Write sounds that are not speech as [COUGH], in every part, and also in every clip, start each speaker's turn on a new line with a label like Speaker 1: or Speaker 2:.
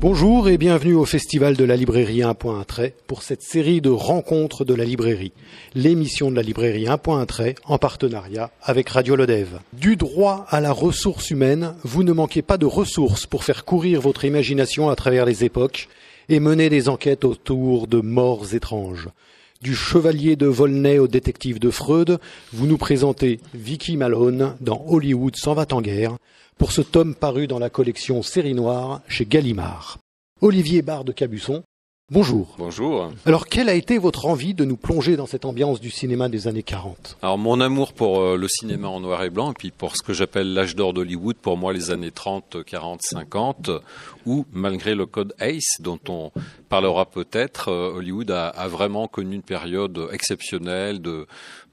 Speaker 1: Bonjour et bienvenue au Festival de la librairie 1.1 trait pour cette série de rencontres de la librairie, l'émission de la librairie 1.1 trait en partenariat avec Radio Lodève. Du droit à la ressource humaine, vous ne manquez pas de ressources pour faire courir votre imagination à travers les époques et mener des enquêtes autour de morts étranges. Du chevalier de Volney au détective de Freud, vous nous présentez Vicky Malone dans Hollywood s'en va en guerre, pour ce tome paru dans la collection Série Noire chez Gallimard. Olivier Barde de Cabusson Bonjour. Bonjour. Alors, quelle a été votre envie de nous plonger dans cette ambiance du cinéma des années 40
Speaker 2: Alors, mon amour pour euh, le cinéma en noir et blanc, et puis pour ce que j'appelle l'âge d'or d'Hollywood, pour moi, les années 30, 40, 50, où, malgré le code ACE, dont on parlera peut-être, euh, Hollywood a, vraiment connu une période exceptionnelle de,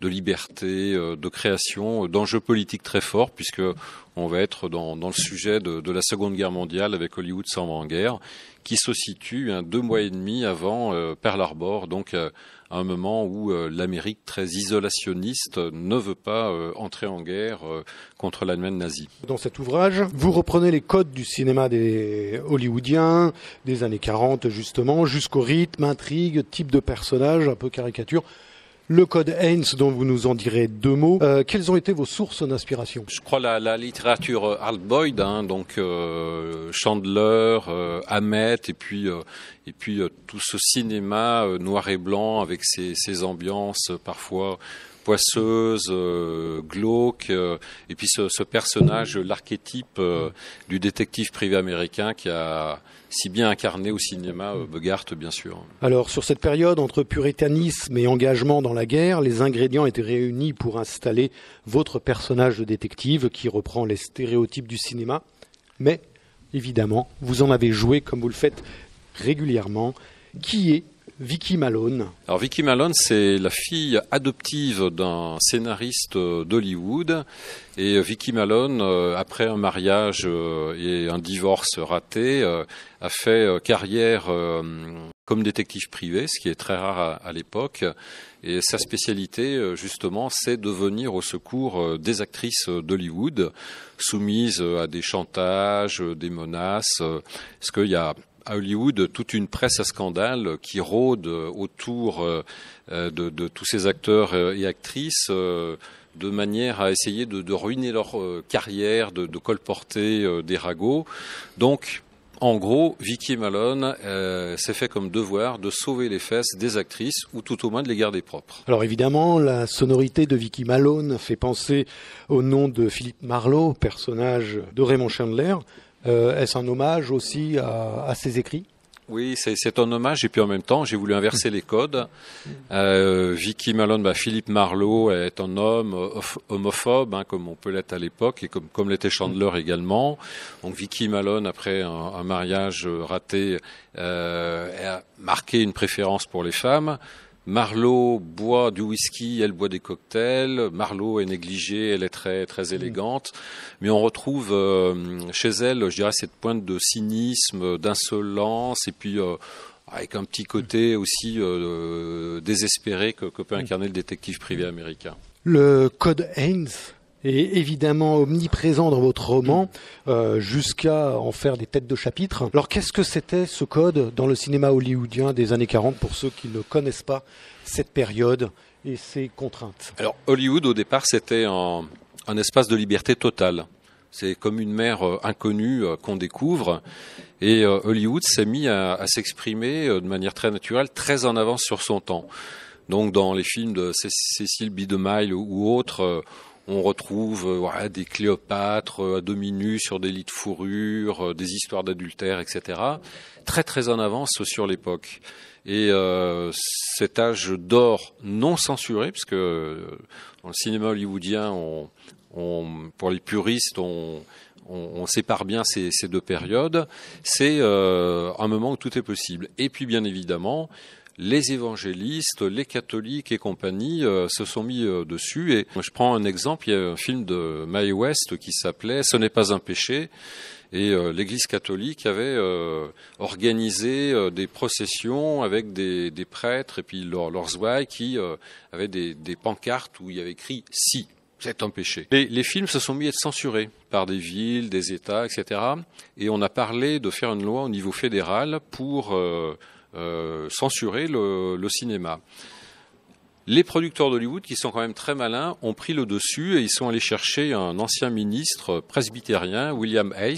Speaker 2: liberté, euh, de création, d'enjeux politiques très forts, puisque on va être dans, le sujet de, la Seconde Guerre mondiale avec Hollywood sans en guerre, qui se situe hein, deux mois et demi avant euh, Pearl Harbor, donc à euh, un moment où euh, l'Amérique très isolationniste ne veut pas entrer en guerre contre l'Allemagne nazie.
Speaker 1: Dans cet ouvrage, vous reprenez les codes du cinéma des hollywoodiens des années 40 justement, jusqu'au rythme, intrigue, type de personnage, un peu caricature. Le code Heinz, dont vous nous en direz deux mots, euh, quelles ont été vos sources d'inspiration Je
Speaker 2: crois la, littérature euh, Hard Boyd, hein, donc euh, Chandler, et puis et puis tout ce cinéma noir et blanc avec ses, ambiances parfois poisseuses, glauques. et puis ce, personnage, l'archétype du détective privé américain qui a si bien incarné au cinéma, euh, Bogart bien sûr.
Speaker 1: Alors sur cette période entre puritanisme et engagement dans la guerre, les ingrédients étaient réunis pour installer votre personnage de détective qui reprend les stéréotypes du cinéma, mais évidemment vous en avez joué comme vous le faites régulièrement. Qui est Vicky Malone.
Speaker 2: Alors Vicky Malone, c'est la fille adoptive d'un scénariste d'Hollywood. Et Vicky Malone, euh, après un mariage euh, et un divorce raté, euh, a fait carrière comme détective privée, ce qui est très rare à, l'époque. Et sa spécialité, justement, c'est de venir au secours des actrices d'Hollywood, soumises à des chantages, des menaces, parce qu'il y a à Hollywood toute une presse à scandale qui rôde autour euh, euh, de, tous ces acteurs euh, et actrices de manière à essayer de, ruiner leur carrière, de, colporter des ragots. Donc, en gros, Vicky Malone s'est fait comme devoir de sauver les fesses des actrices ou tout au moins de les garder propres.
Speaker 1: Alors évidemment, la sonorité de Vicky Malone fait penser au nom de Philippe Marlowe, personnage de Raymond Chandler, euh, est-ce un hommage aussi à, ses écrits
Speaker 2: oui, c'est un hommage et puis en même temps, j'ai voulu inverser les codes. Euh, Vicky Malone, bah, Philippe Marlowe est un homme homophobe, hein, comme on peut l'être à l'époque et comme, l'était Chandler également. Donc Vicky Malone, après un, mariage raté, euh, a marqué une préférence pour les femmes. Marlowe boit du whisky, elle boit des cocktails. Marlowe est négligée, elle est très très élégante, mais on retrouve euh, chez elle, je dirais, cette pointe de cynisme, d'insolence, et puis euh, avec un petit côté aussi euh, désespéré que, peut incarner le détective privé américain.
Speaker 1: Le code Haynes, et évidemment omniprésent dans votre roman, euh, jusqu'à en faire des têtes de chapitre. Alors qu'est-ce que c'était ce code dans le cinéma hollywoodien des années 40 pour ceux qui ne connaissent pas cette période et ses contraintes
Speaker 2: Alors Hollywood au départ c'était un, espace de liberté totale. C'est comme une mer euh, inconnue euh, qu'on découvre. Et Hollywood s'est mis à, s'exprimer de manière très naturelle, très en avance sur son temps. Donc dans les films de Cécile B. ou, ou autres, on retrouve euh, des Cléopâtres euh, à demi nus sur des lits de fourrure, euh, des histoires d'adultère, etc. Très très en avance sur l'époque. Et cet âge d'or non censuré, parce que dans le cinéma hollywoodien, pour les puristes, on, sépare bien ces, deux périodes, c'est un moment où tout est possible. Et puis bien évidemment, les évangélistes, les catholiques et compagnie euh, se sont mis euh, dessus. Et je prends un exemple, il y a un film de Mae West qui s'appelait Ce n'est pas un péché. Et euh, l'Église catholique avait organisé des processions avec des, des, prêtres et puis leurs leur ouailles qui avaient des, des pancartes où il y avait écrit Si c'est un péché. Les, films se sont mis à être censurés par des villes, des États, etc. Et on a parlé de faire une loi au niveau fédéral pour euh, censurer le, cinéma les producteurs d'Hollywood, qui sont quand même très malins, ont pris le dessus et ils sont allés chercher un ancien ministre presbytérien, William Hayes,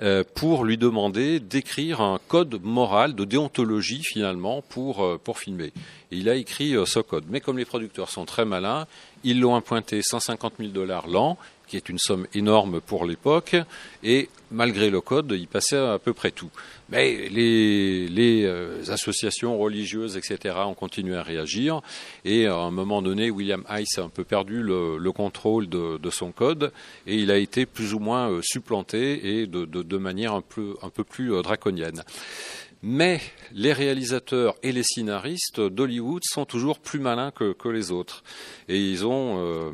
Speaker 2: euh, pour lui demander d'écrire un code moral de déontologie finalement pour, euh, filmer. il a écrit ce code. Mais comme les producteurs sont très malins, ils l'ont impointé 150 000 dollars l'an qui est une somme énorme pour l'époque, et malgré le code, il passait à peu près tout. Mais les, euh, associations religieuses, etc., ont continué à réagir, et à un moment donné, William Ice a un peu perdu le, contrôle de, son code, et il a été plus ou moins euh, supplanté, et de, manière un peu plus euh, draconienne. Mais les réalisateurs et les scénaristes d'Hollywood sont toujours plus malins que, les autres. Et euh,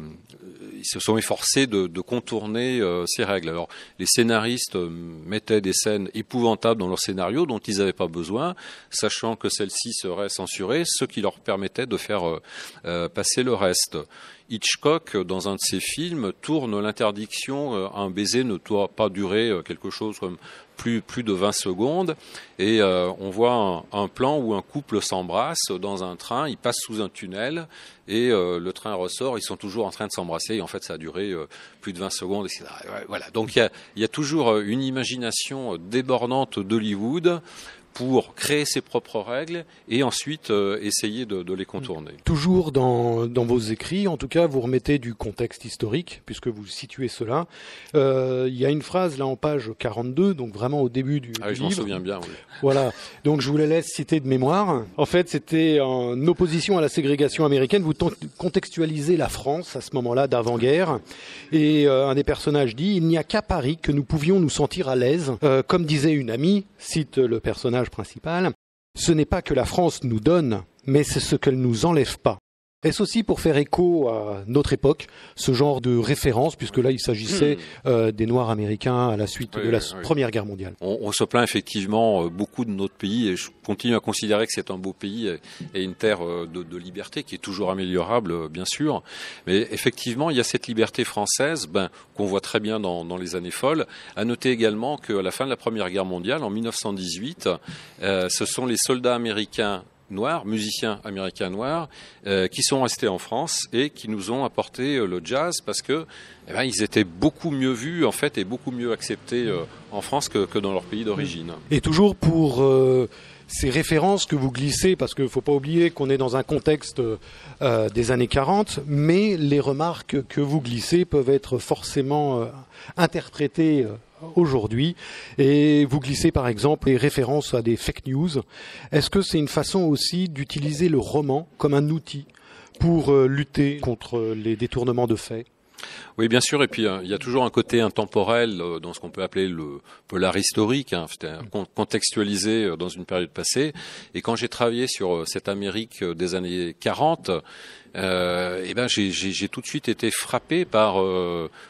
Speaker 2: ils, se sont efforcés de, contourner euh, ces règles. Alors, les scénaristes euh, mettaient des scènes épouvantables dans leur scénario dont ils n'avaient pas besoin, sachant que celles-ci seraient censurées, ce qui leur permettait de faire passer le reste. Hitchcock, dans un de ses films, tourne l'interdiction un baiser ne doit pas durer quelque chose comme plus, de 20 secondes. Et euh, on voit un, plan où un couple s'embrasse dans un train, il passe sous un tunnel et euh, le train ressort, ils sont toujours en train de s'embrasser. Et en fait, ça a duré euh, plus de 20 secondes. Etc. Voilà. Donc il y a toujours une imagination débordante d'Hollywood pour créer ses propres règles et ensuite euh, essayer de, les contourner.
Speaker 1: Toujours dans, vos écrits, en tout cas, vous remettez du contexte historique, puisque vous situez cela. Euh, il y a une phrase là en page 42, donc vraiment au début du, ah, je livre. m'en souviens bien. Oui. Voilà. Donc je vous la laisse citer de mémoire. En fait, c'était en opposition à la ségrégation américaine. Vous contextualisez la France à ce moment-là d'avant-guerre, et euh, un des personnages dit :« Il n'y a qu'à Paris que nous pouvions nous sentir à l'aise. comme disait une amie, cite le personnage principale, ce n'est pas que la France nous donne, mais c'est ce qu'elle nous enlève pas. Est-ce aussi pour faire écho à notre époque, ce genre de référence, puisque là il s'agissait hmm. euh, des Noirs américains à la suite de la Première Guerre mondiale
Speaker 2: on, se plaint effectivement euh, beaucoup de notre pays, et je continue à considérer que c'est un beau pays et une terre euh, de, liberté qui est toujours améliorable, bien sûr. Mais effectivement, il y a cette liberté française ben, qu'on voit très bien dans, les années folles. À noter également qu'à la fin de la Première Guerre mondiale, en 1918, ce sont les soldats américains noirs, musiciens américains noirs, euh, qui sont restés en France et qui nous ont apporté euh, le jazz parce que eh ben, ils étaient beaucoup mieux vus en fait et beaucoup mieux acceptés euh, en France que, dans leur pays d'origine. Mm.
Speaker 1: Et toujours pour ces références que vous glissez, parce qu'il ne faut pas oublier qu'on est dans un contexte des années 40, mais les remarques que vous glissez peuvent être forcément interprétées aujourd'hui et vous glissez par exemple les références à des fake news. Est-ce que c'est une façon aussi d'utiliser le roman comme un outil pour euh, lutter contre les détournements de faits
Speaker 2: oui, bien sûr. Et puis, euh, il y a toujours un côté intemporel euh, dans ce qu'on peut appeler le polar historique, hein, mm. contextualisé euh, dans une période passée. Et quand j'ai travaillé sur cette Amérique des années 40, eh ben j'ai tout de suite été frappé par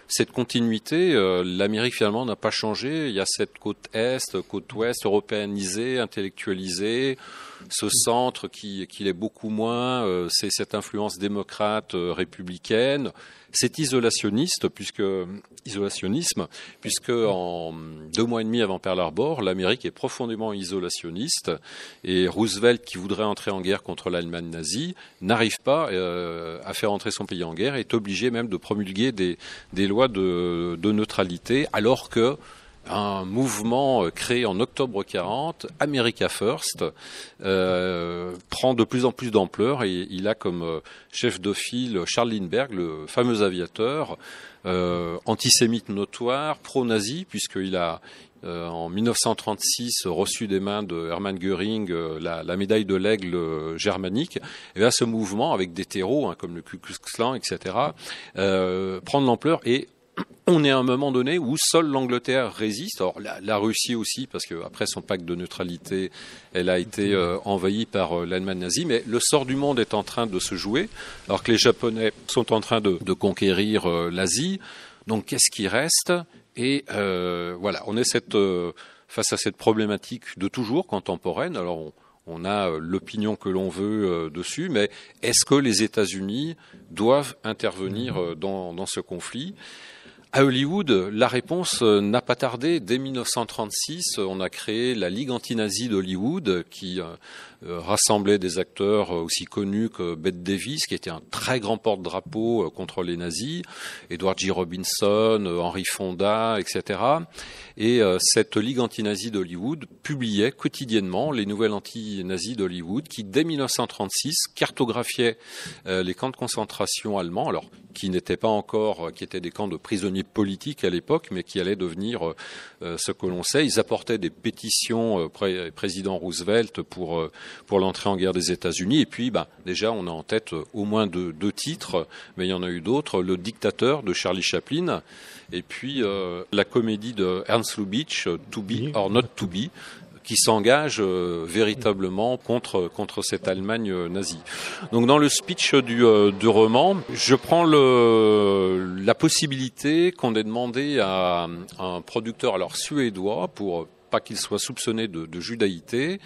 Speaker 2: cette continuité. L'Amérique finalement n'a pas changé. Il y a cette côte est, côte ouest, européanisée, intellectualisée, ce centre qui, qui l'est beaucoup moins. C'est cette influence démocrate, républicaine, cet isolationnisme puisque isolationnisme, puisque en deux mois et demi avant Pearl Harbor, l'Amérique est profondément isolationniste et Roosevelt, qui voudrait entrer en guerre contre l'Allemagne nazie, n'arrive pas euh, à faire entrer son pays en guerre, et est obligé même de promulguer des, lois de neutralité, alors que un mouvement euh, créé en octobre 40, America First, euh, prend de plus en plus d'ampleur et il a comme euh, chef de file Charles Lindbergh, le fameux aviateur, antisémite notoire, pro-nazi, puisqu'il a, en 1936 reçu des mains de Hermann Göring la, médaille de l'aigle germanique. Et à ce mouvement, avec des terreaux hein, comme le Ku Klux Klan, etc., prend de l'ampleur et on est à un moment donné où seule l'Angleterre résiste. Alors la, Russie aussi, parce qu'après son pacte de neutralité, elle a été euh, envahie par euh, l'Allemagne nazie. Mais le sort du monde est en train de se jouer, alors que les Japonais sont en train de, conquérir euh, l'Asie. Donc qu'est-ce qui reste Et voilà, on est face à cette problématique de toujours contemporaine. Alors on, a l'opinion que l'on veut dessus, mais est-ce que les États-Unis doivent intervenir dans ce conflit à Hollywood, la réponse euh, n'a pas tardé. Dès 1936, on a créé la Ligue anti d'Hollywood qui euh, euh, rassemblait des acteurs euh, aussi connus que Bette Davis, qui était un très grand porte-drapeau euh, contre les nazis, Edward G. Robinson, Henry Fonda, etc. Et cette Ligue anti-nazie d'Hollywood publiait quotidiennement les nouvelles anti-nazis d'Hollywood qui, dès 1936, cartographiaient les camps de concentration allemands, alors qui n'étaient pas encore, qui étaient des camps de prisonniers politiques à l'époque, mais qui allaient devenir ce que l'on sait. Ils apportaient des pétitions au président Roosevelt pour pour l'entrée en guerre des États-Unis. Et puis, bah, déjà, on a en tête euh, au moins deux, deux titres, mais il y en a eu d'autres. Le dictateur de Charlie Chaplin, et puis euh, la comédie de Ernst Lubitsch, euh, To Be or Not To Be, qui s'engage véritablement contre contre cette Allemagne nazie. Donc dans le speech du, roman, je prends la possibilité qu'on ait demandé à, un producteur alors suédois pour pas qu'il soit soupçonné de, de judaïté,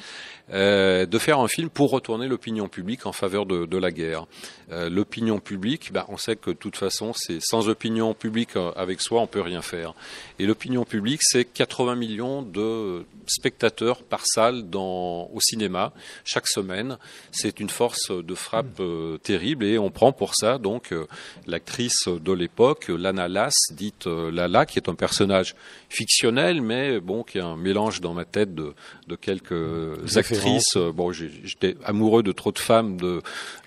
Speaker 2: euh, de faire un film pour retourner l'opinion publique en faveur de, la guerre. Euh, l'opinion publique, bah, on sait que de toute façon, c'est sans opinion publique euh, avec soi, on peut rien faire. Et l'opinion publique, c'est 80 millions de spectateurs par salle dans, au cinéma chaque semaine. C'est une force de frappe mm. terrible et on prend pour ça donc l'actrice de l'époque, Lana Lass, dite Lala, qui est un personnage fictionnel, mais bon, qui est un mélange dans ma tête de, de quelques acteurs actrice. Euh, bon, j'étais amoureux de trop de femmes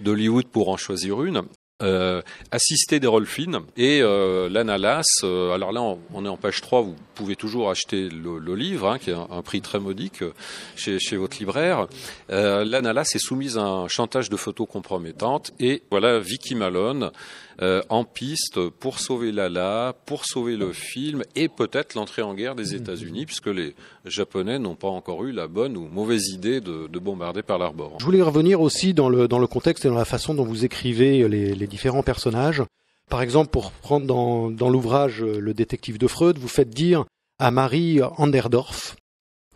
Speaker 2: d'Hollywood pour en choisir une. Euh, assister des fines et euh, l'analas. Euh, alors là, on, est en page 3, vous pouvez toujours acheter le, le livre, hein, qui est un, prix très modique euh, chez, chez votre libraire. l'analas est soumise à un chantage de photos compromettantes et voilà Vicky Malone euh, en piste pour sauver Lala, pour sauver le film et peut-être l'entrée en guerre des États-Unis, mhm. puisque les Japonais n'ont pas encore eu la bonne ou mauvaise idée de, de bombarder par Harbor.
Speaker 1: Je voulais revenir aussi dans le, dans le contexte et dans la façon dont vous écrivez les, différents personnages. Par exemple, pour prendre dans, dans l'ouvrage euh, Le détective de Freud, vous faites dire à Marie Anderdorf,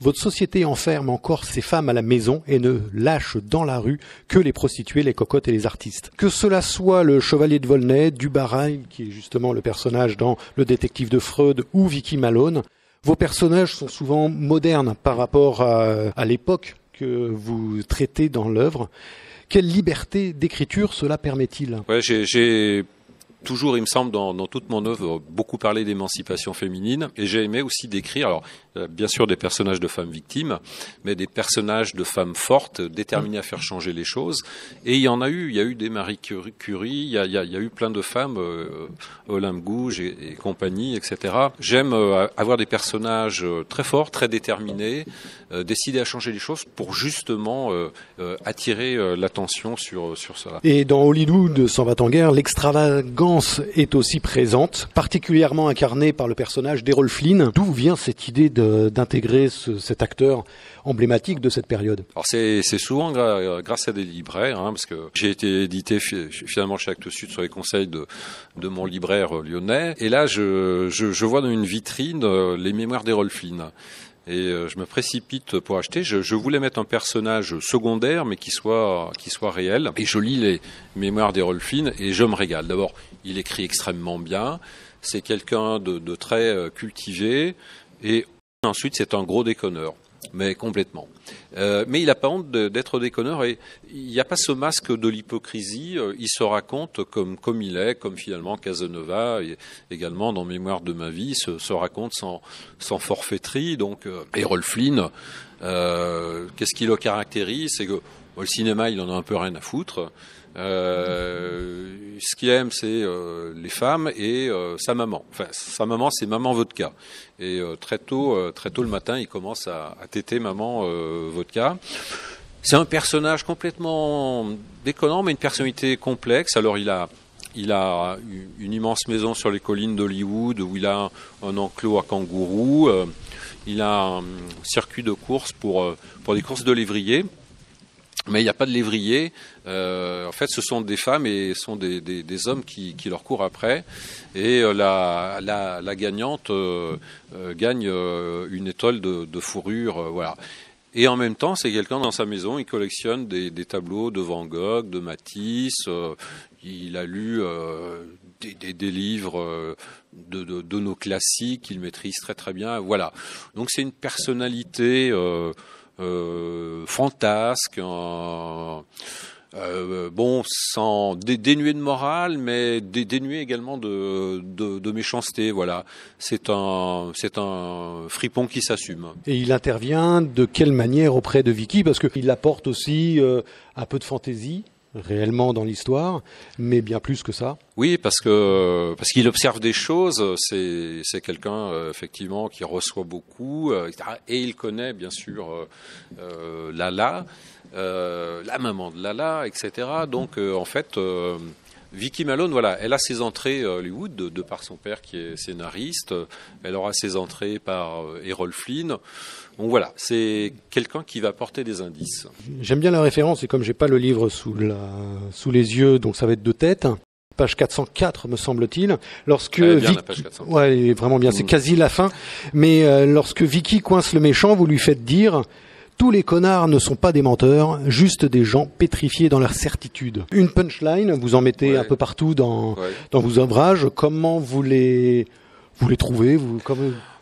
Speaker 1: votre société enferme encore ces femmes à la maison et ne lâche dans la rue que les prostituées, les cocottes et les artistes. Que cela soit le chevalier de Volney, Dubarry, qui est justement le personnage dans Le détective de Freud, ou Vicky Malone, vos personnages sont souvent modernes par rapport à, l'époque que vous traitez dans l'œuvre. Quelle liberté d'écriture cela permet-il
Speaker 2: j'ai toujours, il me semble, dans, toute mon œuvre, beaucoup parlé d'émancipation féminine, et j'ai aimé aussi décrire. Alors, euh, bien sûr des personnages de femmes victimes, mais des personnages de femmes fortes, déterminées à faire changer les choses. Et il y en a eu, il y a eu des Marie Curie, il y a, eu plein de femmes, euh, Olympe Gouges et, compagnie, etc. J'aime euh, avoir des personnages très forts, très déterminés, décidés à changer les choses pour justement attirer l'attention sur, sur cela. Et
Speaker 1: dans Hollywood, s'en va en guerre, l'extravagance est aussi présente, particulièrement incarnée par le personnage d'Errol Flynn. D'où vient cette idée de d'intégrer cet acteur emblématique de cette période
Speaker 2: Alors c'est, souvent grâce à des libraires, hein, parce que j'ai été édité finalement chez Actes Sud sur les conseils de, de mon libraire euh, lyonnais, et là je, vois dans une vitrine euh, les mémoires des Rolfines. et euh, je me précipite pour acheter. Je, voulais mettre un personnage secondaire, mais qui soit, qui soit réel. Et je lis les mémoires des Rolfines et je me régale. D'abord, il écrit extrêmement bien. C'est quelqu'un de, de, très cultivé. Et Ensuite, c'est un gros déconneur, mais complètement. Euh, mais il n'a pas honte d'être déconneur et il n'y a pas ce masque de l'hypocrisie. Euh, il se raconte comme, comme il est, comme finalement Casanova, et également dans Mémoire de ma vie, se, raconte sans, sans forfaiterie. Donc, euh, et Rolf qu'est-ce qui le caractérise que le cinéma, il en a un peu rien à foutre. Euh, ce qu'il aime, c'est euh, les femmes et euh, sa maman. Enfin, sa maman, c'est maman vodka. Et très tôt, très tôt le matin, il commence à, à téter maman vodka. C'est un personnage complètement déconnant, mais une personnalité complexe. Alors, il a il a une immense maison sur les collines d'Hollywood où il a un enclos à kangourous. il a un circuit de course pour, pour des courses de lévrier mais il n'y a pas de lévrier. Euh, en fait, ce sont des femmes et ce sont des, des, hommes qui, qui, leur courent après. Et euh, la, la, la gagnante euh, gagne une étoile de, de fourrure. voilà. Et en même temps, c'est quelqu'un dans sa maison, il collectionne des, des, tableaux de Van Gogh, de Matisse, il a lu des, des, livres de, de, de nos classiques qu'il maîtrise très très bien. Voilà. Donc c'est une personnalité. Euh, fantasque, euh, bon, sans dénué de morale, mais dénué également de, méchanceté. Voilà, c'est un c'est un fripon qui s'assume.
Speaker 1: Et il intervient de quelle manière auprès de Vicky Parce qu'il apporte aussi euh, un peu de fantaisie réellement dans l'histoire, mais bien plus que ça.
Speaker 2: Oui, parce que parce qu'il observe des choses. C'est c'est quelqu'un euh, effectivement qui reçoit beaucoup euh, et il connaît bien sûr euh, Lala, la maman de Lala, etc. Donc en fait. Vicky Malone, voilà, elle a ses entrées à Hollywood de, de, par son père qui est scénariste. Elle aura ses entrées par Errol Flynn. Donc voilà, c'est quelqu'un qui va porter des indices.
Speaker 1: J'aime bien la référence, et comme j'ai pas le livre sous, la, sous les yeux, donc ça va être de tête page 404 me semble-t-il lorsque bien, ouais vraiment bien c'est mm. quasi la fin mais euh, lorsque Vicky coince le méchant vous lui faites dire tous les connards ne sont pas des menteurs juste des gens pétrifiés dans leur certitude une punchline vous en mettez un peu partout dans dans vos ouvrages comment vous les vous les trouvez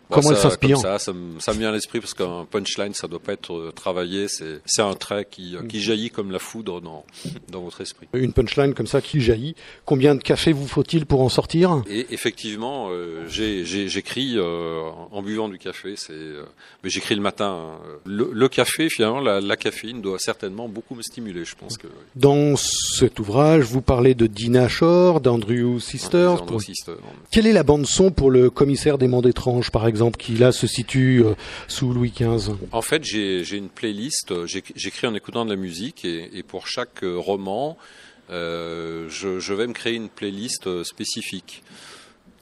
Speaker 1: Comment elle s'inspire ça,
Speaker 2: ça me, vient à l'esprit parce qu'un punchline, ça doit pas être euh, travaillé. C'est, un trait euh, qui, jaillit comme la foudre dans, dans votre esprit.
Speaker 1: Une punchline comme ça qui jaillit. Combien de café vous faut-il pour en sortir
Speaker 2: Et effectivement, euh, j'écris en buvant du café. mais j'écris le matin. Le, café, finalement, la, caféine doit certainement beaucoup me stimuler, je pense que.
Speaker 1: Dans cet ouvrage, vous parlez de Dina Shore, d'Andrew Sisters. Sister, Quelle est la bande son pour le commissaire des mondes étranges, par exemple exemple, qui là se situe euh, sous Louis XV
Speaker 2: En fait, j'ai une playlist, euh, j'écris en écoutant de la musique et, pour chaque euh, roman, je, vais me créer une playlist spécifique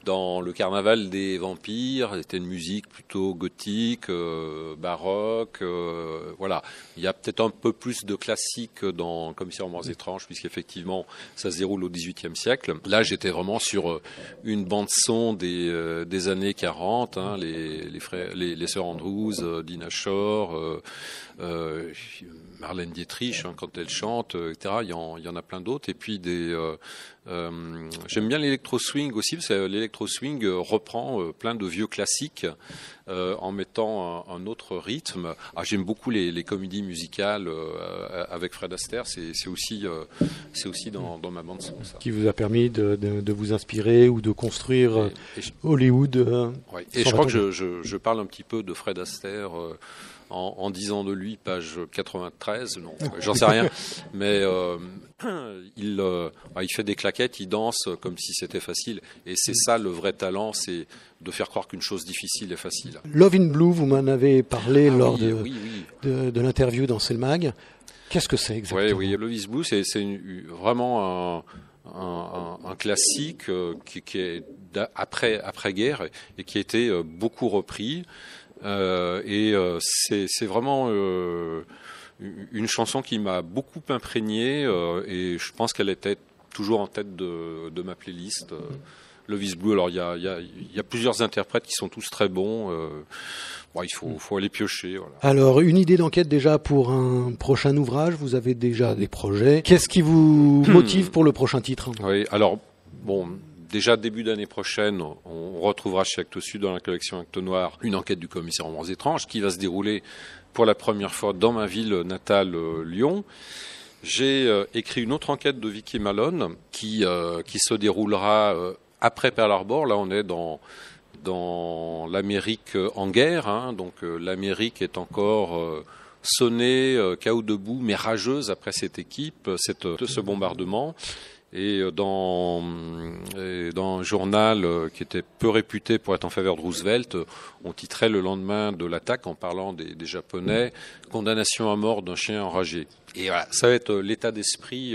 Speaker 2: dans le carnaval des vampires. C'était une musique plutôt gothique, euh, baroque. Euh, voilà, il y a peut-être un peu plus de classique dans Comme c'est Moins étrange, étrange, puisqu'effectivement ça se déroule au XVIIIe siècle. Là, j'étais vraiment sur euh, une bande son des, années 40, hein, les, les, sœurs Andrews, Dina Shore, Marlène Dietrich hein, quand elle chante, etc. il y en a plein d'autres, et puis des euh, j'aime bien l'électro swing aussi, parce que l'électro swing reprend euh, plein de vieux classiques euh, en mettant un, autre rythme. Ah, J'aime beaucoup les, comédies musicales avec Fred Astaire, c'est aussi, c'est aussi dans, ma bande son.
Speaker 1: Qui vous a permis de, vous inspirer ou de construire Hollywood. Et je crois que
Speaker 2: je, je, parle un petit peu de Fred Astaire en, disant de lui, page 93, non, ah j'en sais rien, [LAUGHS] mais euh, euh, ah, il, fait des claquettes, il danse comme si c'était facile, et c'est ça le vrai talent, c'est de faire croire qu'une chose difficile est facile.
Speaker 1: Love in Blue, vous m'en avez parlé ah lors de, l'interview dans Selmag. Qu'est-ce que c'est exactement
Speaker 2: Oui, oui, Love in Blue, c'est vraiment un... classique euh, qui, est après guerre et qui a été beaucoup repris. Euh, et euh, c'est vraiment euh, une chanson qui m'a beaucoup imprégné et je pense qu'elle était toujours en tête de, ma playlist. Lovis Blue. Alors il y a, plusieurs interprètes qui sont tous très bons. il faut, aller piocher.
Speaker 1: Alors une idée d'enquête déjà pour un prochain ouvrage. Vous avez déjà des projets. Qu'est-ce qui vous motive pour le prochain titre
Speaker 2: Oui. Alors bon, déjà début d'année prochaine, on retrouvera chez Acte Sud dans la collection Acte noire une enquête du commissaire aux étranges qui va se dérouler pour la première fois dans ma ville natale, euh, Lyon. J'ai euh, écrit une autre enquête de Vicky Malone qui, euh, qui se déroulera après Pearl Harbor. Là, on est dans, dans l'Amérique en guerre. Hein. Donc l'Amérique est encore sonnée, chaos debout, mais rageuse après cette équipe, cette, ce bombardement. Euh, et dans, un journal euh, qui était peu réputé pour être en faveur de Roosevelt, euh, on titrait le lendemain de l'attaque en parlant des, Japonais Condamnation à mort d'un chien enragé. Et voilà, ça va être l'état d'esprit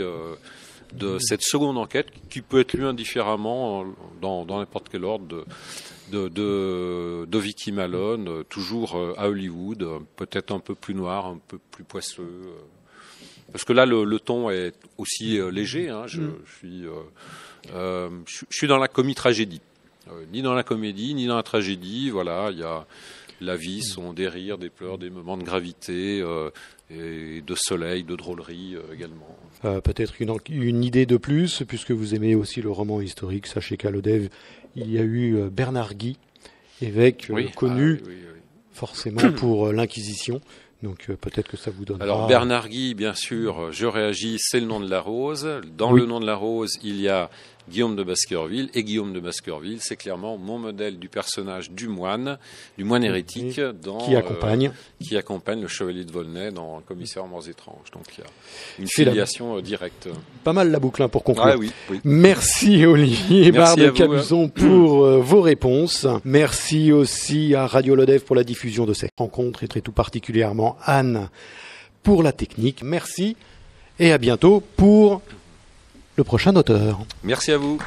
Speaker 2: de cette seconde enquête qui peut être lu indifféremment dans, n'importe quel ordre de, de, Vicky Malone, toujours à Hollywood, peut-être un peu plus noir, un peu plus poisseux. Parce que là, le, ton est aussi euh, léger. Hein. Mm. Euh, euh, je, suis, dans la comi tragédie ni dans la comédie, ni dans la tragédie. Voilà, il y a la vie, mm. sont des rires, des pleurs, des moments de gravité et de soleil, de drôlerie également.
Speaker 1: Peut-être une, idée de plus, puisque vous aimez aussi le roman historique. Sachez qu'à l'ODEV, il y a eu Bernard Guy, évêque connu ah forcément pour l'Inquisition. Donc euh, peut-être que ça vous donne. Alors Bernard
Speaker 2: Guy, bien sûr, euh, je réagis, c'est le nom de la rose. Dans le nom de la rose, il y a Guillaume de Baskerville. Et Guillaume de Baskerville, c'est clairement mon modèle du personnage du moine, du moine hérétique, dans, qui, accompagne. Euh, qui accompagne le chevalier de Volnay dans Commissaire Morts étranges. Donc il y a une filiation euh, directe.
Speaker 1: Pas mal la boucle hein, pour conclure. Ah oui, Merci Olivier et de hein. Camuson pour euh, vos réponses. Merci aussi à Radio Lodev pour la diffusion de cette rencontre et très tout particulièrement Anne pour la technique. Merci et à bientôt pour le prochain auteur.
Speaker 2: Merci à vous.